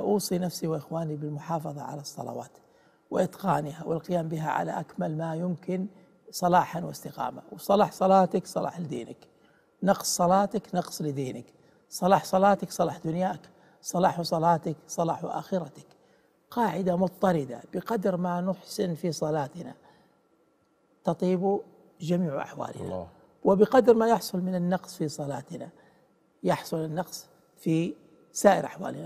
أوصي نفسي وإخواني بالمحافظة على الصلوات وإتقانها والقيام بها على أكمل ما يمكن صلاحا واستقامة وصلاح صلاتك صلاح لدينك نقص صلاتك نقص لدينك صلاح صلاتك صلاح دنياك صلاح صلاتك صلاح آخرتك قاعدة مضطردة بقدر ما نحسن في صلاتنا تطيب جميع أحوالنا الله. وبقدر ما يحصل من النقص في صلاتنا يحصل النقص في سائر أحوالنا